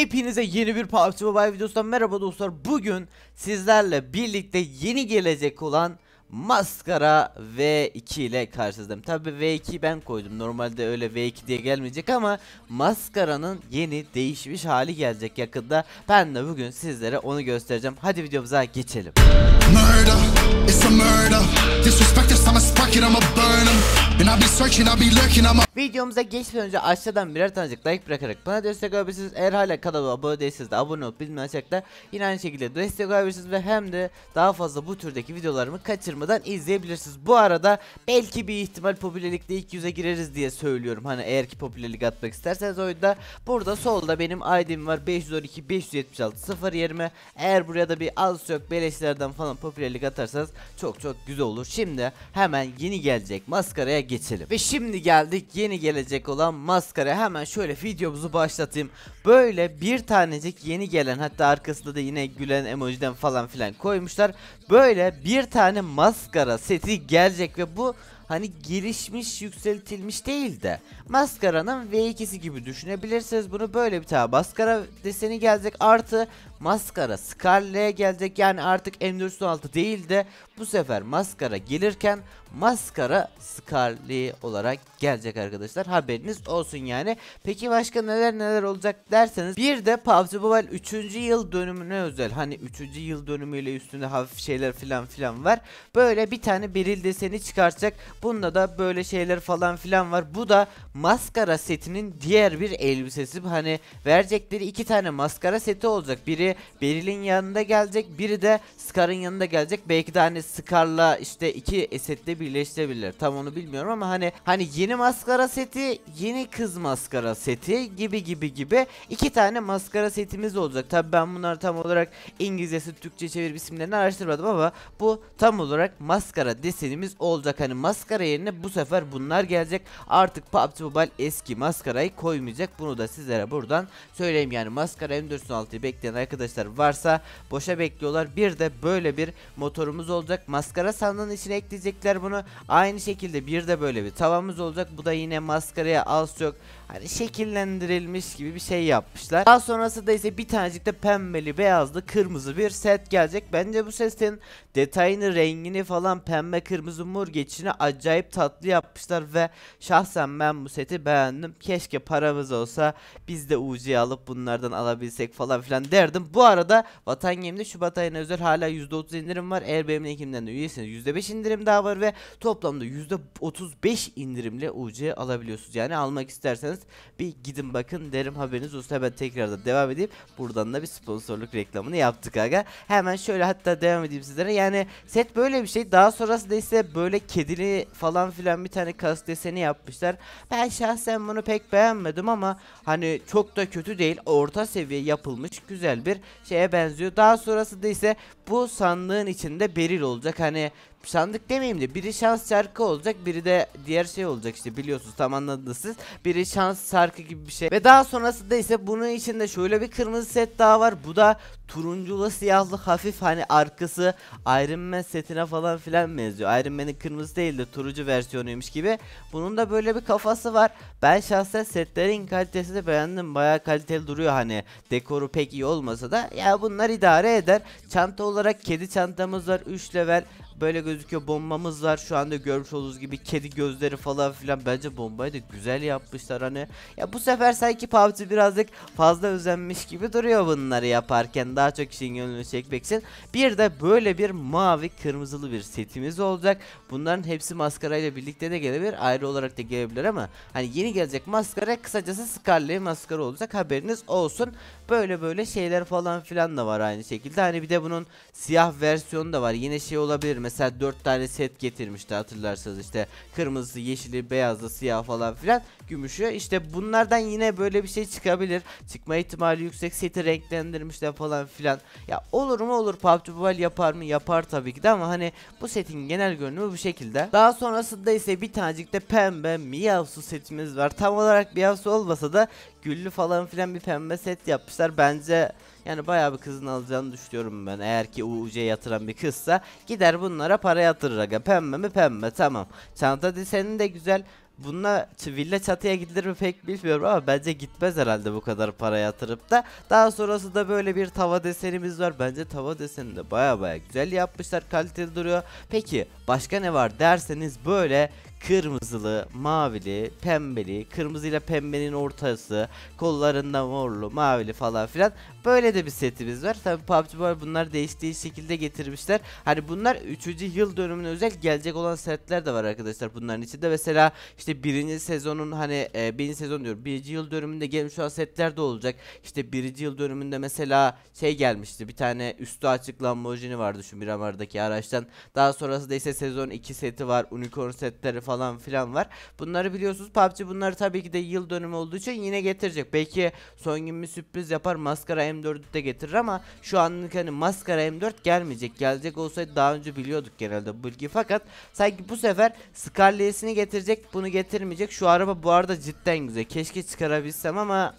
Hepinize yeni bir PUBG Mobile videosundan merhaba dostlar. Bugün sizlerle birlikte yeni gelecek olan Maskara V2 ile karşınızdayım. Tabi V2 ben koydum. Normalde öyle V2 diye gelmeyecek ama Maskara'nın yeni değişmiş hali gelecek yakında. Ben de bugün sizlere onu göstereceğim. Hadi videomuza geçelim. Murder. It's a murder. Disrespect us, I'ma spark it, I'ma burn them. And I'll be searching, I'll be lurking, I'ma... Videomuza geçmeden önce aşağıdan birer tanecik like bırakarak bana destek olabilirsiniz. Eğer hala kanala abone değilseniz de abone olup bilmeyi açacaklar. Yine aynı şekilde destek olabilirsiniz ve hem de daha fazla bu türdeki videolarımı kaçırmadan izleyebilirsiniz. Bu arada belki bir ihtimal popülerlikte 200'e gireriz diye söylüyorum. Hani eğer ki popülerlik atmak isterseniz oyunda. Burada solda benim ID'm var 512 576 020. Eğer buraya da bir az yok beleşlerden falan popülerlik atarsanız yaparsanız çok çok güzel olur. Şimdi hemen yeni gelecek maskaraya geçelim. Ve şimdi geldik yeni gelecek olan maskara. Hemen şöyle videomuzu başlatayım. Böyle bir tanecik yeni gelen hatta arkasında da yine gülen emojiden falan filan koymuşlar. Böyle bir tane maskara seti gelecek ve bu hani gelişmiş yükseltilmiş değil de maskaranın V2'si gibi düşünebilirsiniz. Bunu böyle bir tane maskara deseni gelecek artı maskara Scarlet'e gelecek yani artık M416 değil de bu sefer maskara gelirken maskara Scarly olarak gelecek arkadaşlar. Haberiniz olsun yani. Peki başka neler neler olacak derseniz bir de PUBG Mobile 3. yıl dönümüne özel. Hani 3. yıl dönümüyle üstünde hafif şeyler filan filan var. Böyle bir tane beril deseni çıkartacak. Bunda da böyle şeyler falan filan var. Bu da maskara setinin diğer bir elbisesi. Hani verecekleri iki tane maskara seti olacak. Biri berilin yanında gelecek. Biri de Scar'ın yanında gelecek. Belki de hani Scar'la işte iki setle birleştirebilirler. Tam onu bilmiyorum ama hani hani yeni maskara seti, yeni kız maskara seti gibi gibi gibi iki tane maskara setimiz olacak. Tabi ben bunları tam olarak İngilizcesi Türkçe çevir isimlerini araştırmadım ama bu tam olarak maskara desenimiz olacak. Hani maskara yerine bu sefer bunlar gelecek. Artık PUBG Mobile eski maskarayı koymayacak. Bunu da sizlere buradan söyleyeyim. Yani maskara M406'yı bekleyen arkadaşlar varsa boşa bekliyorlar. Bir de böyle bir motorumuz olacak olacak. Maskara sandığının içine ekleyecekler bunu. Aynı şekilde bir de böyle bir tavamız olacak. Bu da yine maskaraya az yok. Hani şekillendirilmiş gibi bir şey yapmışlar. Daha sonrasında ise bir tanecik de pembeli, beyazlı, kırmızı bir set gelecek. Bence bu setin detayını, rengini falan pembe, kırmızı, mor geçini acayip tatlı yapmışlar ve şahsen ben bu seti beğendim. Keşke paramız olsa biz de UC'yi alıp bunlardan alabilsek falan filan derdim. Bu arada Vatan Game'de Şubat ayına özel hala %30 indirim var. Eğer benimle Film'den de üyesiniz %5 indirim daha var ve toplamda %35 indirimle UC alabiliyorsunuz. Yani almak isterseniz bir gidin bakın derim haberiniz olsun. Hemen tekrardan devam edeyim. Buradan da bir sponsorluk reklamını yaptık aga. Hemen şöyle hatta devam edeyim sizlere. Yani set böyle bir şey. Daha sonrası da ise böyle kedili falan filan bir tane kas deseni yapmışlar. Ben şahsen bunu pek beğenmedim ama hani çok da kötü değil. Orta seviye yapılmış güzel bir şeye benziyor. Daha sonrası da ise bu sandığın içinde beril olacak دەکانێ sandık demeyeyim de biri şans şarkı olacak biri de diğer şey olacak işte biliyorsunuz tam anladınız siz. Biri şans şarkı gibi bir şey. Ve daha sonrasında ise bunun içinde şöyle bir kırmızı set daha var. Bu da turunculu siyahlı hafif hani arkası Iron Man setine falan filan benziyor. Iron Man'in kırmızı değil de turuncu versiyonuymuş gibi. Bunun da böyle bir kafası var. Ben şahsen setlerin kalitesini beğendim. Baya kaliteli duruyor hani. Dekoru pek iyi olmasa da ya bunlar idare eder. Çanta olarak kedi çantamız var 3 level. Böyle gözüküyor bombamız var şu anda görmüş olduğunuz gibi kedi gözleri falan filan bence bombayı da güzel yapmışlar hani. Ya bu sefer sanki PUBG birazcık fazla özenmiş gibi duruyor bunları yaparken daha çok işin gönlünü çekmek için. Bir de böyle bir mavi kırmızılı bir setimiz olacak. Bunların hepsi maskarayla birlikte de gelebilir ayrı olarak da gelebilir ama hani yeni gelecek maskara kısacası Scarlet maskara olacak haberiniz olsun. Böyle böyle şeyler falan filan da var aynı şekilde hani bir de bunun siyah versiyonu da var yine şey olabilir mesela 4 tane set getirmişti hatırlarsanız işte kırmızı, yeşili, beyazlı, siyah falan filan gümüşü. İşte bunlardan yine böyle bir şey çıkabilir. Çıkma ihtimali yüksek seti renklendirmişler falan filan. Ya olur mu olur PUBG Mobile yapar mı? Yapar tabii ki de ama hani bu setin genel görünümü bu şekilde. Daha sonrasında ise bir tanecik de pembe Miyavsu setimiz var. Tam olarak Miyavsu olmasa da güllü falan filan bir pembe set yapmışlar. Bence yani bayağı bir kızın alacağını düşünüyorum ben. Eğer ki UC yatıran bir kızsa gider bunlara para yatırır aga. Pembe mi pembe tamam. Çanta deseni de güzel. Bununla villa çatıya gidilir mi pek bilmiyorum ama bence gitmez herhalde bu kadar para yatırıp da. Daha sonrası da böyle bir tava desenimiz var. Bence tava desenini de baya baya güzel yapmışlar. Kaliteli duruyor. Peki başka ne var derseniz böyle kırmızılı, mavili, pembeli, kırmızıyla pembenin ortası, kollarında morlu, mavili falan filan. Böyle de bir setimiz var. Tabi PUBG Mobile bunlar değiştiği şekilde getirmişler. Hani bunlar 3. yıl dönümüne özel gelecek olan setler de var arkadaşlar bunların içinde. Mesela işte birinci sezonun hani e, birinci sezon diyorum birinci yıl dönümünde gelmiş olan setler de olacak. İşte birinci yıl dönümünde mesela şey gelmişti bir tane üstü açık Lamborghini vardı şu Miramar'daki araçtan. Daha sonrasında ise sezon 2 seti var unicorn setleri falan filan var. Bunları biliyorsunuz PUBG bunları tabii ki de yıl dönümü olduğu için yine getirecek. Belki son gün bir sürpriz yapar maskara M4'ü de getirir ama şu anlık hani maskara M4 gelmeyecek. Gelecek olsaydı daha önce biliyorduk genelde bu bilgi fakat sanki bu sefer Scarlet'sini getirecek bunu getirmeyecek. Şu araba bu arada cidden güzel. Keşke çıkarabilsem ama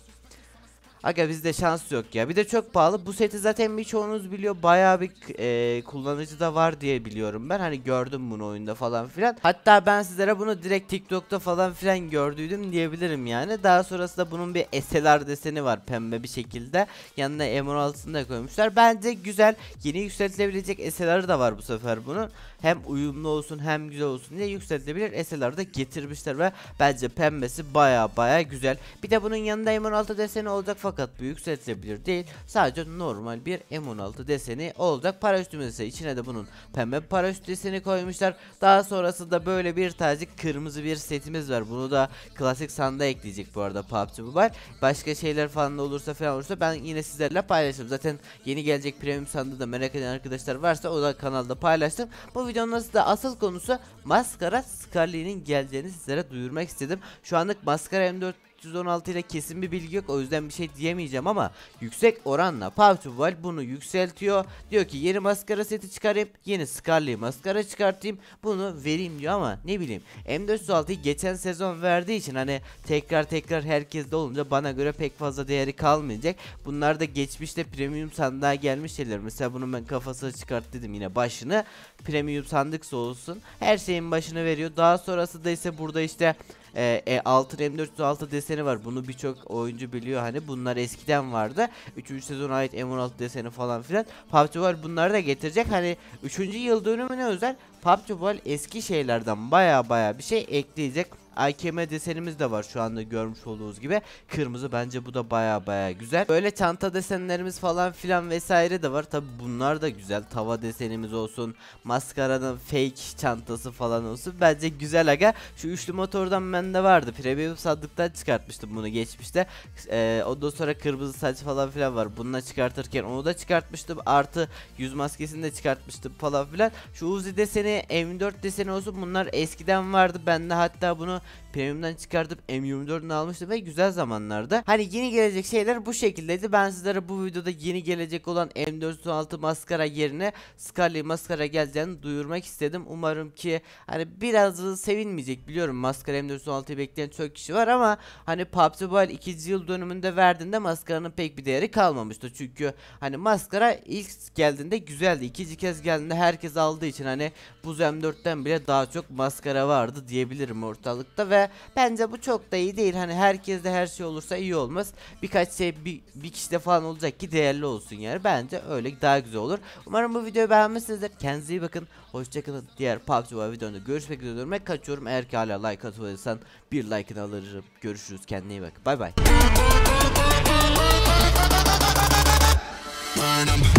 Aga bizde şans yok ya. Bir de çok pahalı. Bu seti zaten birçoğunuz biliyor. Bayağı bir e, kullanıcı da var diye biliyorum ben. Hani gördüm bunu oyunda falan filan. Hatta ben sizlere bunu direkt TikTok'ta falan filan gördüydüm diyebilirim yani. Daha sonrasında bunun bir SLR deseni var pembe bir şekilde. Yanına emerald'ını da koymuşlar. Bence güzel. Yeni yükseltilebilecek SLR da var bu sefer bunun. Hem uyumlu olsun hem güzel olsun diye yükseltilebilir SLR da getirmişler ve bence pembesi baya baya güzel. Bir de bunun yanında emerald deseni olacak fakat fakat bu yükseltilebilir değil. Sadece normal bir M16 deseni olacak. Paraşütümüz ise içine de bunun pembe para üst deseni koymuşlar. Daha sonrasında böyle bir tacik kırmızı bir setimiz var. Bunu da klasik sanda ekleyecek bu arada PUBG Mobile. Başka şeyler falan da olursa falan olursa ben yine sizlerle paylaşırım. Zaten yeni gelecek premium sandığı da merak eden arkadaşlar varsa o da kanalda paylaştım. Bu videonun aslında asıl konusu maskara Scarlet'in geldiğini sizlere duyurmak istedim. Şu anlık maskara M4 316 ile kesin bir bilgi yok o yüzden bir şey diyemeyeceğim ama yüksek oranla Power bunu yükseltiyor. Diyor ki yeni maskara seti çıkarıp yeni Scarlet maskara çıkartayım bunu vereyim diyor ama ne bileyim M406'yı geçen sezon verdiği için hani tekrar tekrar herkeste olunca bana göre pek fazla değeri kalmayacak. Bunlar da geçmişte premium sandığa gelmiş şeyler. Mesela bunu ben kafasını çıkart dedim yine başını. Premium sandıksa olsun. Her şeyin başını veriyor. Daha sonrası da ise burada işte e, E6 M406 deseni var. Bunu birçok oyuncu biliyor hani. Bunlar eskiden vardı. 3. Sezon ait M16 deseni falan filan. PUBG Mobile bunları da getirecek. Hani 3. yıl dönümüne özel PUBG Mobile eski şeylerden baya baya bir şey ekleyecek. AKM desenimiz de var şu anda görmüş olduğunuz gibi. Kırmızı bence bu da baya baya güzel. Böyle çanta desenlerimiz falan filan vesaire de var. Tabi bunlar da güzel. Tava desenimiz olsun. Maskaranın fake çantası falan olsun. Bence güzel aga. Şu üçlü motordan bende vardı. Premium sandıktan çıkartmıştım bunu geçmişte. Ee, ondan sonra kırmızı saç falan filan var. Bununla çıkartırken onu da çıkartmıştım. Artı yüz maskesini de çıkartmıştım falan filan. Şu Uzi deseni M4 deseni olsun bunlar eskiden vardı. Ben de hatta bunu premiumdan çıkartıp M24'ünü almıştı ve güzel zamanlarda. Hani yeni gelecek şeyler bu şekildeydi. Ben sizlere bu videoda yeni gelecek olan M416 maskara yerine Scarlet maskara geleceğini duyurmak istedim. Umarım ki hani biraz sevinmeyecek biliyorum maskara M416'yı bekleyen çok kişi var ama hani PUBG Mobile 2. yıl dönümünde verdiğinde maskaranın pek bir değeri kalmamıştı. Çünkü hani maskara ilk geldiğinde güzeldi. ikinci kez geldiğinde herkes aldığı için hani bu M4'ten bile daha çok maskara vardı diyebilirim ortalık vücutta ve bence bu çok da iyi değil. Hani herkeste her şey olursa iyi olmaz. Birkaç şey bir, bir kişi de falan olacak ki değerli olsun yani. Bence öyle daha güzel olur. Umarım bu videoyu beğenmişsinizdir. Kendinize iyi bakın. Hoşçakalın. Diğer PUBG Mobile videonda görüşmek üzere. Durmaya kaçıyorum. Eğer ki hala like atıyorsan bir like'ını alırım. Görüşürüz. Kendine iyi bak. Bay bay. Burn